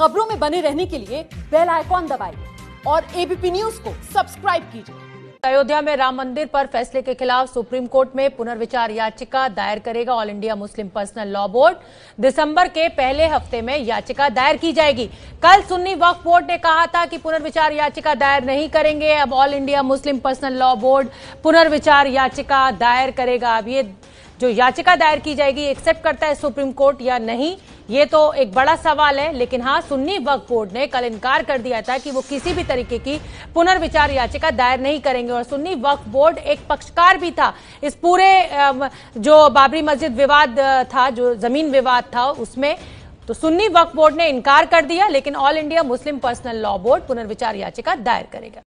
खबरों में बने रहने के लिए बेल आइकॉन दबाइए और एबीपी न्यूज को सब्सक्राइब कीजिए अयोध्या में राम मंदिर पर फैसले के खिलाफ सुप्रीम कोर्ट में पुनर्विचार याचिका दायर करेगा All India Muslim Personal Law Board दिसंबर के पहले हफ्ते में याचिका दायर की जाएगी कल सुन्नी वक्फ बोर्ड ने कहा था कि पुनर्विचार याचिका दायर नहीं करेंगे अब All India Muslim Personal Law Board पुनर्विचार याचिका दायर करेगा अब ये जो याचिका दायर की जाएगी एक्सेप्ट करता है सुप्रीम कोर्ट या नहीं ये तो एक बड़ा सवाल है लेकिन हाँ सुन्नी वक्फ बोर्ड ने कल इनकार कर दिया था कि वो किसी भी तरीके की पुनर्विचार याचिका दायर नहीं करेंगे और सुन्नी वक्फ बोर्ड एक पक्षकार भी था इस पूरे जो बाबरी मस्जिद विवाद था जो जमीन विवाद था उसमें तो सुन्नी वक्फ बोर्ड ने इनकार कर दिया लेकिन All India Muslim Personal Law Board पुनर्विचार याचिका दायर करेगा